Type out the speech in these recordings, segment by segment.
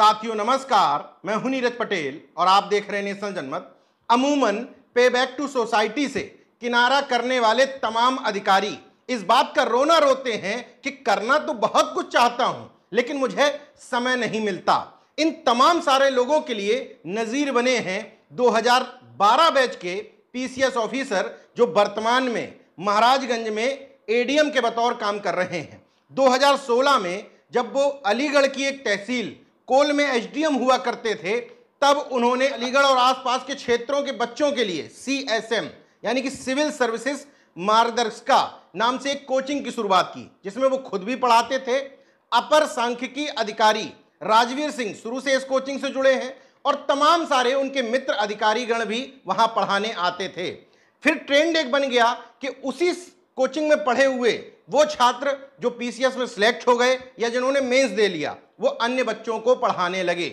साथियों नमस्कार मैं हूं नीरज पटेल और आप देख रहे हैं नेशनल जनमत अमूमन पे बैक टू सोसाइटी से किनारा करने वाले तमाम अधिकारी इस बात का रोना रोते हैं कि करना तो बहुत कुछ चाहता हूं लेकिन मुझे समय नहीं मिलता इन तमाम सारे लोगों के लिए नज़ीर बने हैं 2012 बैच के पीसीएस ऑफिसर जो वर्तमान में महाराजगंज में एडीएम के बतौर काम कर रहे हैं 2016 में जब वो अलीगढ़ की एक तहसील कोल में एच हुआ करते थे तब उन्होंने अलीगढ़ और आसपास के क्षेत्रों के बच्चों के लिए सीएसएम यानी कि सिविल सर्विसेज मार्गदर्शिका नाम से एक कोचिंग की शुरुआत की जिसमें वो खुद भी पढ़ाते थे अपर सांख्यिकी अधिकारी राजवीर सिंह शुरू से इस कोचिंग से जुड़े हैं और तमाम सारे उनके मित्र अधिकारीगण भी वहां पढ़ाने आते थे फिर ट्रेंड एक बन गया कि उसी कोचिंग में पढ़े हुए वो छात्र जो पीसीएस में सिलेक्ट हो गए या जिन्होंने मेंस दे लिया वो अन्य बच्चों को पढ़ाने लगे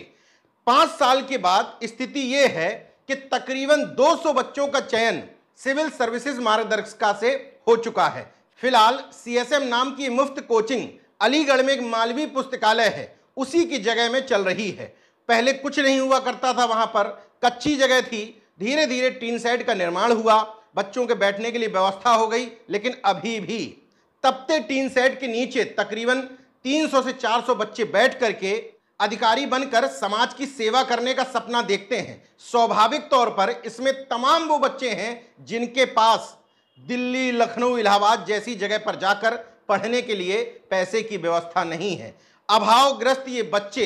पाँच साल के बाद स्थिति ये है कि तकरीबन 200 बच्चों का चयन सिविल सर्विसेज मार्गदर्शिका से हो चुका है फिलहाल सीएसएम नाम की मुफ्त कोचिंग अलीगढ़ में एक मालवी पुस्तकालय है उसी की जगह में चल रही है पहले कुछ नहीं हुआ करता था वहाँ पर कच्ची जगह थी धीरे धीरे टीन सेट का निर्माण हुआ बच्चों के बैठने के लिए व्यवस्था हो गई लेकिन अभी भी तपते टीन सेट के नीचे तकरीबन 300 से 400 बच्चे बैठ करके अधिकारी बनकर समाज की सेवा करने का सपना देखते हैं स्वाभाविक तौर पर इसमें तमाम वो बच्चे हैं जिनके पास दिल्ली लखनऊ इलाहाबाद जैसी जगह पर जाकर पढ़ने के लिए पैसे की व्यवस्था नहीं है अभावग्रस्त ये बच्चे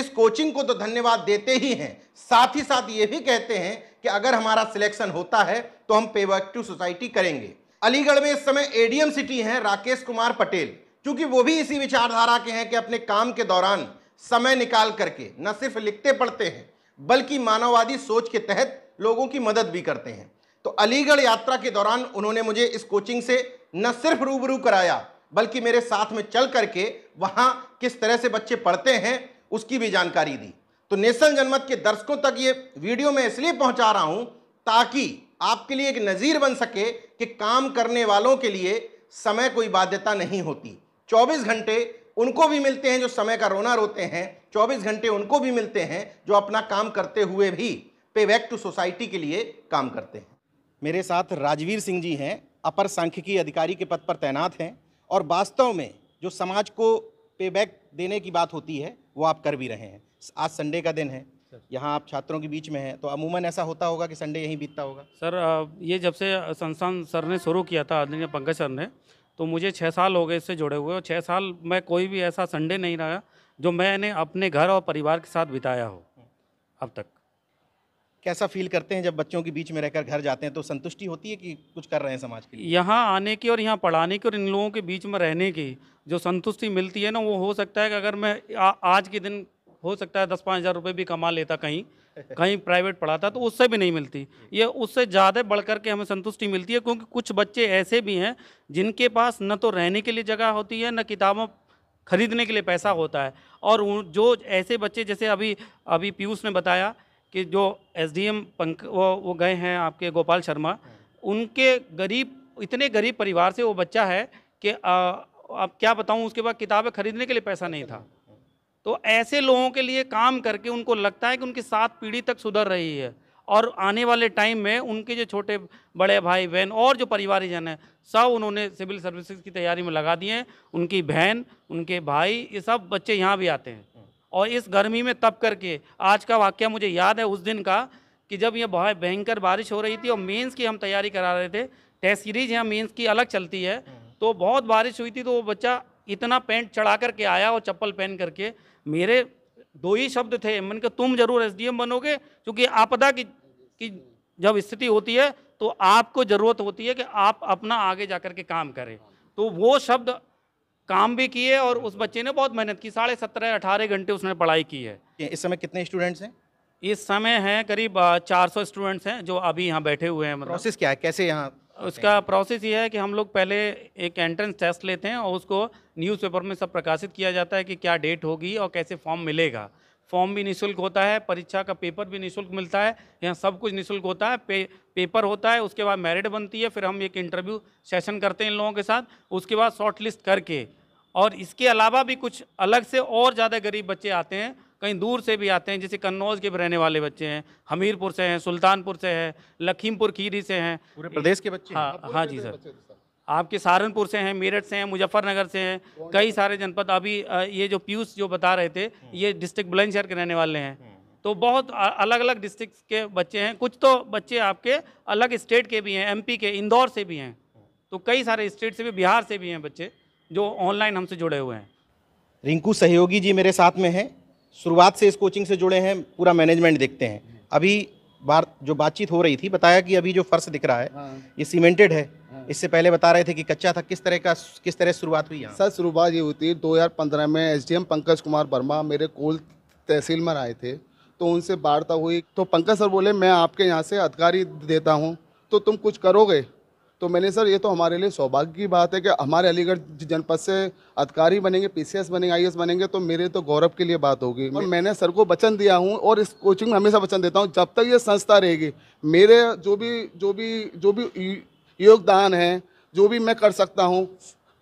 इस कोचिंग को तो धन्यवाद देते ही हैं साथ ही साथ ये भी कहते हैं कि अगर हमारा सिलेक्शन होता है तो हम पेवैक्टिव सोसाइटी करेंगे अलीगढ़ में इस समय एडीएम सिटी हैं राकेश कुमार पटेल क्योंकि वो भी इसी विचारधारा के हैं कि अपने काम के दौरान समय निकाल करके न सिर्फ लिखते पढ़ते हैं बल्कि मानववादी सोच के तहत लोगों की मदद भी करते हैं तो अलीगढ़ यात्रा के दौरान उन्होंने मुझे इस कोचिंग से न सिर्फ रूबरू कराया बल्कि मेरे साथ में चल करके वहाँ किस तरह से बच्चे पढ़ते हैं उसकी भी जानकारी दी तो नेशनल जनमत के दर्शकों तक ये वीडियो मैं इसलिए पहुँचा रहा हूँ ताकि आपके लिए एक नज़ीर बन सके कि काम करने वालों के लिए समय कोई बाध्यता नहीं होती 24 घंटे उनको भी मिलते हैं जो समय का रोना रोते हैं 24 घंटे उनको भी मिलते हैं जो अपना काम करते हुए भी पे बैक टू सोसाइटी के लिए काम करते हैं मेरे साथ राजवीर सिंह जी हैं अपर सांख्यिकी अधिकारी के पद पर तैनात हैं और वास्तव में जो समाज को पे बैक देने की बात होती है वो आप कर भी रहे हैं आज संडे का दिन है यहाँ आप छात्रों के बीच में हैं तो अमूमन ऐसा होता होगा कि संडे यहीं बीतता होगा सर ये जब से संस्थान सर ने शुरू किया था आदरणीय पंकज सर ने तो मुझे छः साल हो गए इससे जुड़े हुए और छः साल मैं कोई भी ऐसा संडे नहीं रहा जो मैंने अपने घर और परिवार के साथ बिताया हो अब तक कैसा फील करते हैं जब बच्चों के बीच में रहकर घर जाते हैं तो संतुष्टि होती है कि कुछ कर रहे हैं समाज के लिए यहाँ आने की और यहाँ पढ़ाने की और इन लोगों के बीच में रहने की जो संतुष्टि मिलती है ना वो हो सकता है कि अगर मैं आ, आज के दिन हो सकता है दस पाँच हज़ार रुपये भी कमा लेता कहीं कहीं प्राइवेट पढ़ाता तो उससे भी नहीं मिलती ये उससे ज़्यादा बढ़ कर के हमें संतुष्टि मिलती है क्योंकि कुछ बच्चे ऐसे भी हैं जिनके पास न तो रहने के लिए जगह होती है न किताबों खरीदने के लिए पैसा होता है और जो ऐसे बच्चे जैसे अभी अभी पीयूष ने बताया कि जो एस डी एम पंक वो वो गए हैं आपके गोपाल शर्मा उनके गरीब इतने गरीब परिवार से वो बच्चा है कि आप क्या बताऊँ उसके बाद किताबें खरीदने के लिए पैसा नहीं था तो ऐसे लोगों के लिए काम करके उनको लगता है कि उनकी सात पीढ़ी तक सुधर रही है और आने वाले टाइम में उनके जो छोटे बड़े भाई बहन और जो परिवारजन हैं सब उन्होंने सिविल सर्विसेज की तैयारी में लगा दिए हैं उनकी बहन उनके भाई ये सब बच्चे यहाँ भी आते हैं और इस गर्मी में तप करके आज का वाक्य मुझे याद है उस दिन का कि जब ये बहुत भयंकर बारिश हो रही थी और मेंस की हम तैयारी करा रहे थे टेस्ट सीरीज यहाँ मेंस की अलग चलती है हम्म। तो बहुत बारिश हुई थी तो वो बच्चा इतना पेंट चढ़ा करके आया और चप्पल पहन करके मेरे दो ही शब्द थे मैंने कहा तुम जरूर एस बनोगे क्योंकि आपदा की, की जब स्थिति होती है तो आपको ज़रूरत होती है कि आप अपना आगे जा कर के काम करें तो वो शब्द काम भी किए और उस बच्चे ने बहुत मेहनत की साढ़े सत्रह अठारह घंटे उसने पढ़ाई की है इस समय कितने स्टूडेंट्स हैं इस समय हैं करीब 400 स्टूडेंट्स हैं जो अभी यहाँ बैठे हुए हैं मतलब प्रोसेस क्या है कैसे यहाँ उसका प्रोसेस ये है कि हम लोग पहले एक एंट्रेंस टेस्ट लेते हैं और उसको न्यूज़पेपर में सब प्रकाशित किया जाता है कि क्या डेट होगी और कैसे फॉर्म मिलेगा फॉर्म भी निःशुल्क होता है परीक्षा का पेपर भी निःशुल्क मिलता है यहाँ सब कुछ निःशुल्क होता है पे, पेपर होता है उसके बाद मेरिट बनती है फिर हम एक इंटरव्यू सेशन करते हैं इन लोगों के साथ उसके बाद शॉर्ट लिस्ट करके और इसके अलावा भी कुछ अलग से और ज़्यादा गरीब बच्चे आते हैं कहीं दूर से भी आते हैं जैसे कन्नौज के रहने वाले बच्चे हैं हमीरपुर से हैं सुल्तानपुर से हैं लखीमपुर खीरी से हैं पूरे प्रदेश के बच्चे हाँ हाँ जी तो सर आपके सहारनपुर से हैं मेरठ से हैं मुजफ्फरनगर से हैं कई सारे जनपद अभी ये जो पीयूष जो बता रहे थे हम्म। ये डिस्ट्रिक्ट बुलंदशहर के रहने वाले हैं हम्म। तो बहुत अलग अलग डिस्ट्रिक्ट के बच्चे हैं कुछ तो बच्चे आपके अलग स्टेट के भी हैं एमपी के इंदौर से भी हैं तो कई सारे स्टेट से भी बिहार से भी हैं बच्चे जो ऑनलाइन हमसे जुड़े हुए हैं रिंकू सहयोगी जी मेरे साथ में हैं शुरुआत से इस कोचिंग से जुड़े हैं पूरा मैनेजमेंट देखते हैं अभी बार जो बातचीत हो रही थी बताया कि अभी जो फर्श दिख रहा है हाँ। ये सीमेंटेड है हाँ। इससे पहले बता रहे थे कि कच्चा था किस तरह का किस तरह शुरुआत हुई है सर शुरुआत ये हुई थी दो में एस पंकज कुमार वर्मा मेरे कोल तहसील में आए थे तो उनसे वार्ता हुई तो पंकज सर बोले मैं आपके यहाँ से अधिकारी देता हूँ तो तुम कुछ करोगे तो मैंने सर ये तो हमारे लिए सौभाग्य की बात है कि हमारे अलीगढ़ जनपद से अधिकारी बनेंगे पीसीएस बनेंगे आईएएस बनेंगे तो मेरे तो गौरव के लिए बात होगी और मैंने सर को वचन दिया हूँ और इस कोचिंग में हमेशा वचन देता हूँ जब तक ये संस्था रहेगी मेरे जो भी जो भी जो भी योगदान है जो भी मैं कर सकता हूँ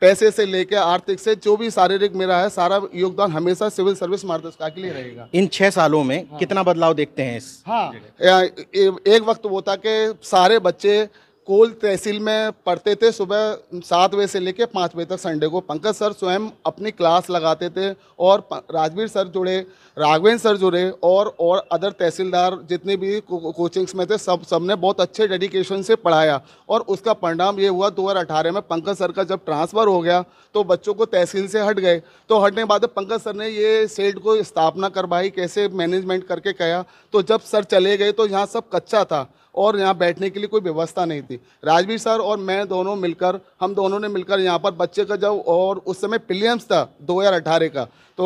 पैसे से लेकर आर्थिक से जो भी शारीरिक मेरा है सारा योगदान हमेशा सिविल सर्विस मार्गदर्शिका के लिए रहेगा इन छह सालों में हाँ। कितना बदलाव देखते हैं इस हाँ ए, ए, एक वक्त वो था कि सारे बच्चे कोल तहसील में पढ़ते थे सुबह सात बजे से लेकर पाँच बजे तक संडे को पंकज सर स्वयं अपनी क्लास लगाते थे और राजवीर सर जुड़े राघवेंद्र सर जुड़े और और अदर तहसीलदार जितने भी को, कोचिंग्स में थे सब सब ने बहुत अच्छे डेडिकेशन से पढ़ाया और उसका परिणाम ये हुआ दो में पंकज सर का जब ट्रांसफ़र हो गया तो बच्चों को तहसील से हट गए तो हटने के बाद पंकज सर ने ये सेल्ड को स्थापना करवाई कैसे मैनेजमेंट करके कहा तो जब सर चले गए तो यहाँ सब कच्चा था और यहाँ बैठने के लिए कोई व्यवस्था नहीं थी राजवीर सर और मैं दोनों मिलकर हम दोनों ने मिलकर यहाँ पर बच्चे का जब और उस समय पिलियम्स था दो का तो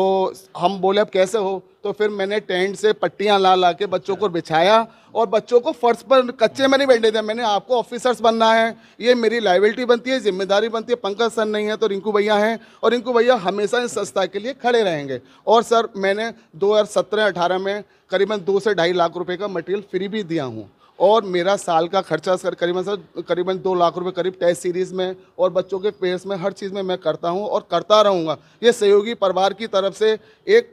हम बोले अब कैसे हो तो फिर मैंने टेंट से पट्टियाँ ला ला के बच्चों को बिछाया और बच्चों को फर्श पर कच्चे में नहीं बैठने दिया मैंने आपको ऑफिसर्स बनना है ये मेरी लाइबिलिटी बनती है जिम्मेदारी बनती है पंकज सर नहीं है तो रिंकू भैया हैं और रिंकू भैया हमेशा इस संस्था के लिए खड़े रहेंगे और सर मैंने दो हज़ार में करीबन दो से ढाई लाख रुपये का मटेरियल फ्री भी दिया हूँ और मेरा साल का खर्चा सर करीबन सर करीबन दो लाख रुपए करीब टेस्ट सीरीज़ में और बच्चों के पेयर्स में हर चीज़ में मैं करता हूँ और करता रहूँगा ये सहयोगी परिवार की तरफ से एक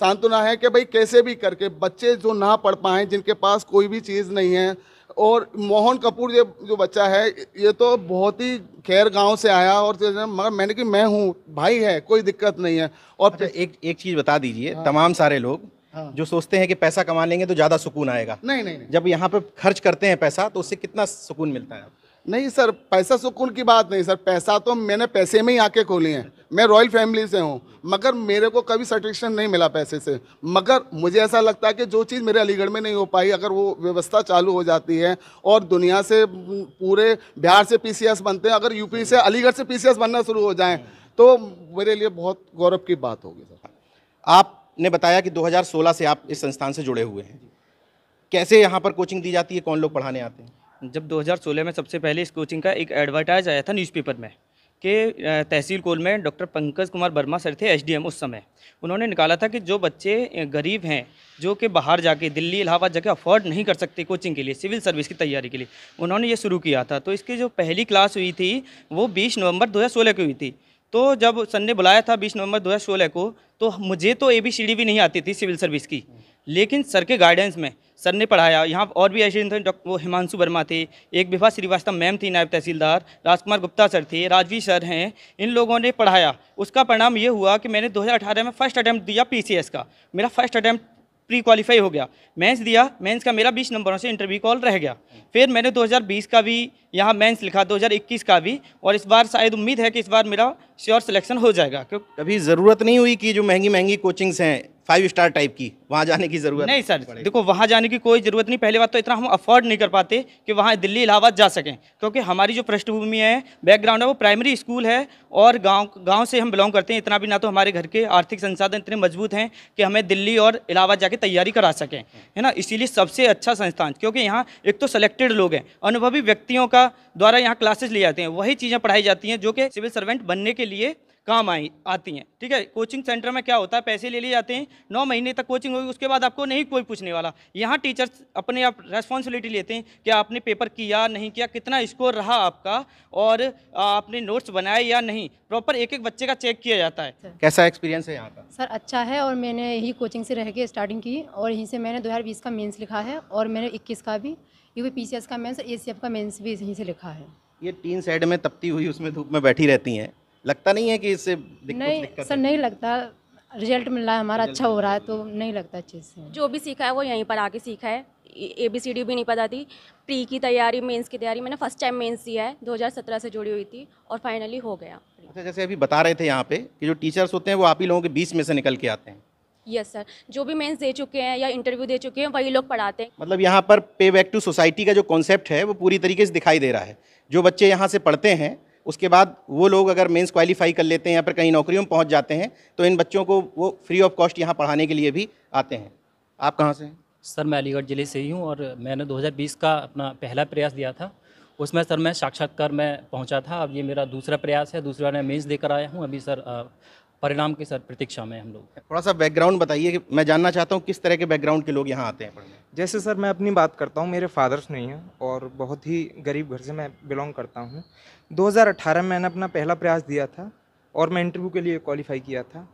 सांत्वना है कि भाई कैसे भी करके बच्चे जो ना पढ़ पाएँ जिनके पास कोई भी चीज़ नहीं है और मोहन कपूर ये जो बच्चा है ये तो बहुत ही खैर गांव से आया और मगर मैंने कि मैं हूँ भाई है कोई दिक्कत नहीं है और अच्छा, एक एक चीज़ बता दीजिए हाँ। तमाम सारे लोग हाँ। जो सोचते हैं कि पैसा कमा लेंगे तो ज़्यादा सुकून आएगा नहीं नहीं, नहीं। जब यहाँ पर खर्च करते हैं पैसा तो उससे कितना सुकून मिलता है नहीं सर पैसा सुकून की बात नहीं सर पैसा तो मैंने पैसे में ही आके खोली हैं मैं रॉयल फैमिली से हूँ मगर मेरे को कभी सेटिस्फेक्शन नहीं मिला पैसे से मगर मुझे ऐसा लगता है कि जो चीज़ मेरे अलीगढ़ में नहीं हो पाई अगर वो व्यवस्था चालू हो जाती है और दुनिया से पूरे बिहार से पी बनते हैं अगर यूपी से अलीगढ़ से पी बनना शुरू हो जाए तो मेरे लिए बहुत गौरव की बात होगी सर आप ने बताया कि 2016 से आप इस संस्थान से जुड़े हुए हैं कैसे यहाँ पर कोचिंग दी जाती है कौन लोग पढ़ाने आते हैं जब 2016 में सबसे पहले इस कोचिंग का एक एडवर्टाइज आया था न्यूज़पेपर में कि तहसील कोल में डॉक्टर पंकज कुमार वर्मा सर थे एच उस समय उन्होंने निकाला था कि जो बच्चे गरीब हैं जो कि बाहर जाके दिल्ली इलाहाबाद जाके अफोर्ड नहीं कर सकते कोचिंग के लिए सिविल सर्विस की तैयारी के लिए उन्होंने ये शुरू किया था तो इसकी जो पहली क्लास हुई थी वो बीस नवंबर 2016 की हुई थी तो जब सर ने बुलाया था बीस नवंबर 2016 को तो मुझे तो ए बी सी डी भी नहीं आती थी सिविल सर्विस की लेकिन सर के गाइडेंस में सर ने पढ़ाया यहाँ और भी ऐसे थे डॉक्टर वो हिमांशु वर्मा थे एक विभा श्रीवास्तव मैम थी नायब तहसीलदार राजकुमार गुप्ता सर थे राजवी सर हैं इन लोगों ने पढ़ाया उसका परिणाम ये हुआ कि मैंने 2018 में फ़र्स्ट अटैम्प्ट दिया पीसीएस का मेरा फर्स्ट अटैम्प्ट प्री क्वालिफाई हो गया मेंस दिया मेंस का मेरा 20 नंबरों से इंटरव्यू कॉल रह गया फिर मैंने 2020 का भी यहाँ मेंस लिखा 2021 का भी और इस बार शायद उम्मीद है कि इस बार मेरा श्योर सिलेक्शन हो जाएगा क्यों कभी ज़रूरत नहीं हुई कि जो महंगी महंगी कोचिंग्स हैं फाइव स्टार टाइप की वहाँ जाने की ज़रूरत नहीं सर देखो वहाँ जाने की कोई ज़रूरत नहीं पहली बात तो इतना हम अफोर्ड नहीं कर पाते कि वहाँ दिल्ली इलाहाबाद जा सकें क्योंकि हमारी जो पृष्ठभूमि है बैकग्राउंड है वो प्राइमरी स्कूल है और गांव गांव से हम बिलोंग करते हैं इतना भी ना तो हमारे घर के आर्थिक संसाधन इतने मजबूत हैं कि हमें दिल्ली और इलाहाबाद जाके तैयारी करा सकें है ना इसीलिए सबसे अच्छा संस्थान क्योंकि यहाँ एक तो सेलेक्टेड लोग हैं अनुभवी व्यक्तियों का द्वारा यहाँ क्लासेस लिए जाते हैं वही चीज़ें पढ़ाई जाती हैं जो कि सिविल सर्वेंट बनने के लिए काम आई आती हैं ठीक है कोचिंग सेंटर में क्या होता है पैसे ले लिए जाते हैं नौ महीने तक कोचिंग होगी उसके बाद आपको नहीं कोई पूछने वाला यहाँ टीचर्स अपने आप रेस्पॉन्सिबिलिटी लेते हैं कि आपने पेपर किया नहीं किया कितना स्कोर रहा आपका और आपने नोट्स बनाए या नहीं प्रॉपर एक एक बच्चे का चेक किया जाता है कैसा एक्सपीरियंस है यहाँ का सर अच्छा है और मैंने यही कोचिंग से रह के स्टार्टिंग की और यहीं से मैंने दो का मेन्स लिखा है और मैंने इक्कीस का भी यू पी का मेन्स ए का मेन्स भी यहीं से लिखा है ये तीन साइड में तपती हुई उसमें धूप में बैठी रहती हैं लगता नहीं है कि इससे नहीं सर नहीं लगता रिजल्ट मिल रहा है हमारा अच्छा हो रहा है तो नहीं लगता अच्छे से जो भी सीखा है वो यहीं पर आके सीखा है ए बी सी डी भी नहीं पता थी प्री की तैयारी मेंस की तैयारी मैंने फर्स्ट टाइम मेंस दिया है 2017 से जुड़ी हुई थी और फाइनली हो गया अच्छा जैसे अभी बता रहे थे यहाँ पे कि जो टीचर्स होते हैं वो आप ही लोगों के बीच में से निकल के आते हैं यस सर जो भी मेंस दे चुके हैं या इंटरव्यू दे चुके हैं वही लोग पढ़ाते हैं मतलब यहाँ पर पे बैक टू सोसाइटी का जो कॉन्सेप्ट है वो पूरी तरीके से दिखाई दे रहा है जो बच्चे यहाँ से पढ़ते हैं उसके बाद वो लोग अगर मेंस क्वालिफाई कर लेते हैं या फिर कहीं नौकरियों में पहुंच जाते हैं तो इन बच्चों को वो फ्री ऑफ कॉस्ट यहाँ पढ़ाने के लिए भी आते हैं आप कहाँ से हैं सर मैं अलीगढ़ ज़िले से ही हूँ और मैंने 2020 का अपना पहला प्रयास दिया था उसमें सर मैं साक्षात्कार में पहुँचा था अब ये मेरा दूसरा प्रयास है दूसरा मैं मेन्स देकर आया हूँ अभी सर परिणाम की सर प्रतीक्षा में हम लोग थोड़ा सा बैकग्राउंड बताइए कि मैं जानना चाहता हूँ किस तरह के बैकग्राउंड के लोग यहाँ आते हैं पढ़ने जैसे सर मैं अपनी बात करता हूँ मेरे फादर्स नहीं हैं और बहुत ही गरीब घर से मैं बिलोंग करता हूँ 2018 में मैंने अपना पहला प्रयास दिया था और मैं इंटरव्यू के लिए क्वालिफाई किया था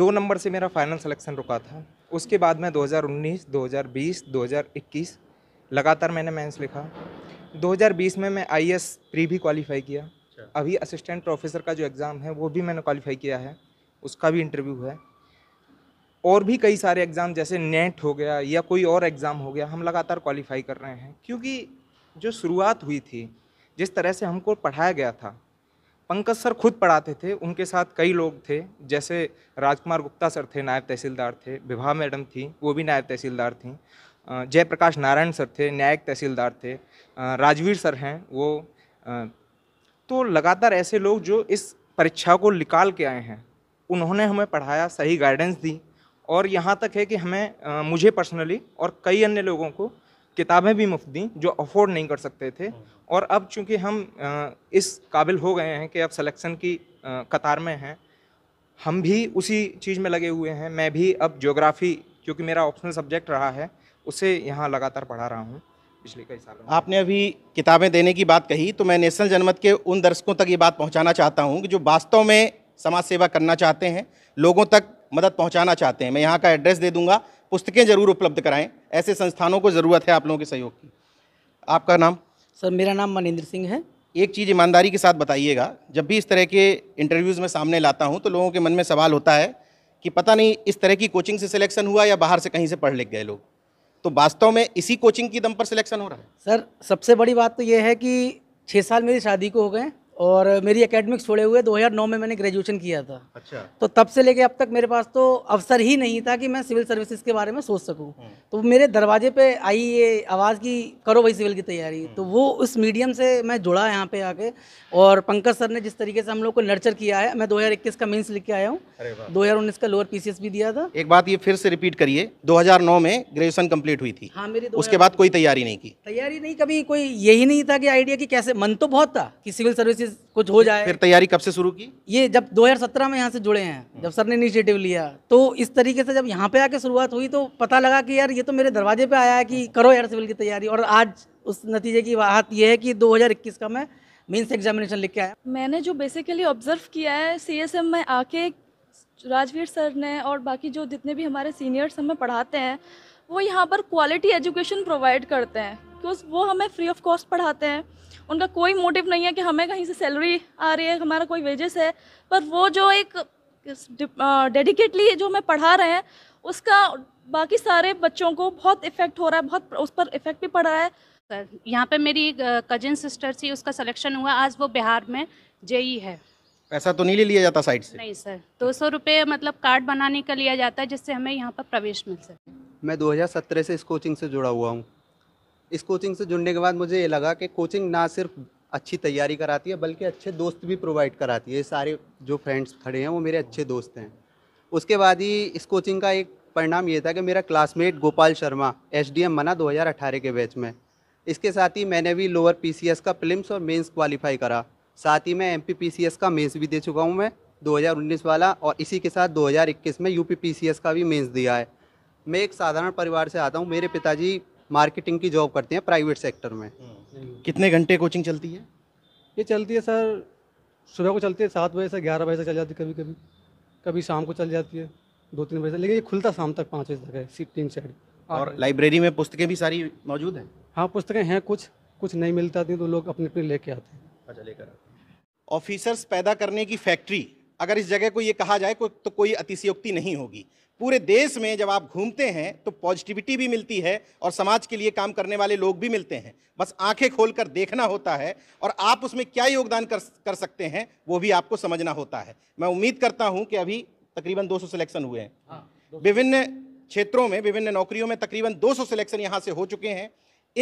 दो नंबर से मेरा फाइनल सलेक्शन रुका था उसके बाद मैं 2019, 2020, 2021 लगातार मैंने मेंस लिखा 2020 में मैं आई प्री भी क्वालिफाई किया अभी असिस्टेंट प्रोफेसर का जो एग्ज़ाम है वो भी मैंने क्वालिफाई किया है उसका भी इंटरव्यू है और भी कई सारे एग्ज़ाम जैसे नेट हो गया या कोई और एग्ज़ाम हो गया हम लगातार क्वालिफाई कर रहे हैं क्योंकि जो शुरुआत हुई थी जिस तरह से हमको पढ़ाया गया था पंकज सर खुद पढ़ाते थे उनके साथ कई लोग थे जैसे राजकुमार गुप्ता सर थे नायब तहसीलदार थे विभा मैडम थी वो भी नायब तहसीलदार थी जयप्रकाश नारायण सर थे न्यायिक तहसीलदार थे राजवीर सर हैं वो तो लगातार ऐसे लोग जो इस परीक्षा को निकाल के आए हैं उन्होंने हमें पढ़ाया सही गाइडेंस दी और यहाँ तक है कि हमें आ, मुझे पर्सनली और कई अन्य लोगों को किताबें भी मुफ्त दी जो अफोर्ड नहीं कर सकते थे और अब चूंकि हम आ, इस काबिल हो गए हैं कि अब सिलेक्शन की आ, कतार में हैं हम भी उसी चीज़ में लगे हुए हैं मैं भी अब ज्योग्राफ़ी क्योंकि मेरा ऑप्शनल सब्जेक्ट रहा है उसे यहाँ लगातार पढ़ा रहा हूँ पिछले कई सालों आपने अभी किताबें देने की बात कही तो मैं नेशनल जनमत के उन दर्शकों तक ये बात पहुंचाना चाहता हूं कि जो वास्तव में समाज सेवा करना चाहते हैं लोगों तक मदद पहुंचाना चाहते हैं मैं यहाँ का एड्रेस दे दूंगा पुस्तकें ज़रूर उपलब्ध कराएं ऐसे संस्थानों को ज़रूरत है आप लोगों के सहयोग की आपका नाम सर मेरा नाम मनिंद्र सिंह है एक चीज़ ईमानदारी के साथ बताइएगा जब भी इस तरह के इंटरव्यूज़ में सामने लाता हूँ तो लोगों के मन में सवाल होता है कि पता नहीं इस तरह की कोचिंग से सिलेक्शन हुआ या बाहर से कहीं से पढ़ लिख गए लोग तो वास्तव में इसी कोचिंग की दम पर सिलेक्शन हो रहा है सर सबसे बड़ी बात तो यह है कि छः साल मेरी शादी को हो गए और मेरी एकेडमिक्स छोड़े हुए 2009 में मैंने ग्रेजुएशन किया था अच्छा तो तब से लेके अब तक मेरे पास तो अवसर ही नहीं था कि मैं सिविल सर्विसेज के बारे में सोच सकूं हम्म। तो मेरे दरवाजे पे आई ये आवाज़ की करो भाई सिविल की तैयारी हम्म। तो वो उस मीडियम से मैं जुड़ा यहाँ पे आके और पंकज सर ने जिस तरीके से हम लोग को नर्चर किया है मैं दो का मीन्स लिख के आया हूँ दो का लोअर पी भी दिया था एक बात ये फिर से रिपीट करिए दो में ग्रेजुएशन कम्प्लीट हुई थी हाँ मेरी उसके बाद कोई तैयारी नहीं की तैयारी नहीं कभी कोई यही नहीं था कि आइडिया की कैसे मन तो बहुत था कि सिविल सर्विसेज कुछ हो जाए फिर तैयारी कब से शुरू की ये जब 2017 में यहाँ से जुड़े हैं जब सर ने इनिशिएटिव लिया तो इस तरीके से जब यहाँ पे आके शुरुआत हुई तो पता लगा कि यार ये तो मेरे दरवाजे पे आया है कि करो यार सिविल की तैयारी और आज उस नतीजे की बात यह है कि 2021 का मैं मीन्स एग्जामिनेशन लिख के आया मैंने जो बेसिकली ऑब्जर्व किया है सी में आके राजवीर सर ने और बाकी जो जितने भी हमारे सीनियर्स हमें पढ़ाते हैं वो यहाँ पर क्वालिटी एजुकेशन प्रोवाइड करते हैं क्योंकि वो हमें फ्री ऑफ कॉस्ट पढ़ाते हैं उनका कोई मोटिव नहीं है कि हमें कहीं से सैलरी आ रही है हमारा कोई वेजेस है पर वो जो एक डेडिकेटली जो हमें पढ़ा रहे हैं उसका बाकी सारे बच्चों को बहुत इफ़ेक्ट हो रहा है बहुत उस पर इफ़ेक्ट भी पड़ रहा है सर यहाँ पे मेरी कजिन सिस्टर थी उसका सिलेक्शन हुआ आज वो बिहार में जेई है पैसा तो नहीं ले लिया जाता साइड से नहीं सर दो सौ रुपये मतलब कार्ड बनाने का लिया जाता है जिससे हमें यहाँ पर प्रवेश मिल सके मैं 2017 से इस कोचिंग से जुड़ा हुआ हूँ इस कोचिंग से जुड़ने के बाद मुझे ये लगा कि कोचिंग ना सिर्फ अच्छी तैयारी कराती है बल्कि अच्छे दोस्त भी प्रोवाइड कराती है ये सारे जो फ्रेंड्स खड़े हैं वो मेरे अच्छे दोस्त हैं उसके बाद ही इस कोचिंग का एक परिणाम ये था कि मेरा क्लासमेट गोपाल शर्मा एस बना अठारह के बैच में इसके साथ ही मैंने भी लोअर एस का प्लिम्स और मेन्स क्वालिफाई करा साथ ही मैं एम एस का मेन्स भी दे चुका हूँ मैं 2019 वाला और इसी के साथ 2021 में एस का भी मेंस दिया है मैं एक साधारण परिवार से आता हूँ मेरे पिताजी मार्केटिंग की जॉब करते हैं प्राइवेट सेक्टर में कितने घंटे कोचिंग चलती है ये चलती है सर सुबह को चलती है सात बजे से ग्यारह बजे से चल जाती है कभी कभी कभी शाम को चल जाती है दो तीन बजे से लेकिन ये खुलता शाम तक पाँच बजे तक है सीट तीन साइड और लाइब्रेरी में पुस्तकें भी सारी मौजूद हैं हाँ पुस्तकें हैं कुछ कुछ नहीं मिलता थी तो लोग अपने अपने लेके आते हैं अच्छा लेकर ऑफिसर्स पैदा करने की फैक्ट्री अगर इस जगह को ये कहा जाए को, तो कोई अतिशयोक्ति नहीं होगी पूरे देश में जब आप घूमते हैं तो पॉजिटिविटी भी मिलती है और समाज के लिए काम करने वाले लोग भी मिलते हैं बस आंखें खोलकर देखना होता है और आप उसमें क्या योगदान कर कर सकते हैं वो भी आपको समझना होता है मैं उम्मीद करता हूँ कि अभी तकरीबन 200 सिलेक्शन हुए हैं हाँ, विभिन्न क्षेत्रों में विभिन्न नौकरियों में तकरीबन सौ सिलेक्शन यहाँ से हो चुके हैं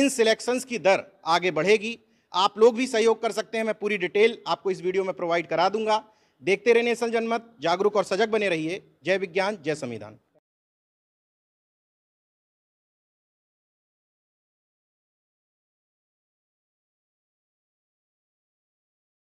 इन सिलेक्शंस की दर आगे बढ़ेगी आप लोग भी सहयोग कर सकते हैं मैं पूरी डिटेल आपको इस वीडियो में प्रोवाइड करा दूंगा देखते रहिए नेशनल जनमत जागरूक और सजग बने रहिए जय विज्ञान जय संविधान